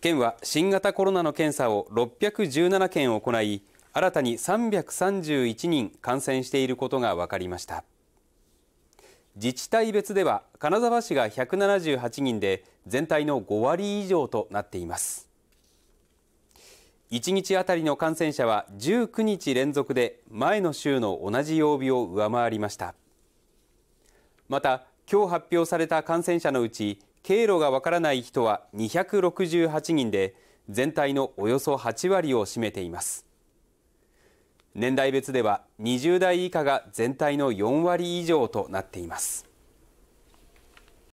県は新型コロナの検査を617件行い新たに331人感染していることが分かりました自治体別では金沢市が178人で全体の5割以上となっています1日あたりの感染者は19日連続で前の週の同じ曜日を上回りましたまた今日発表された感染者のうち経路がわからない人は268人で全体のおよそ8割を占めています年代別では20代以下が全体の4割以上となっています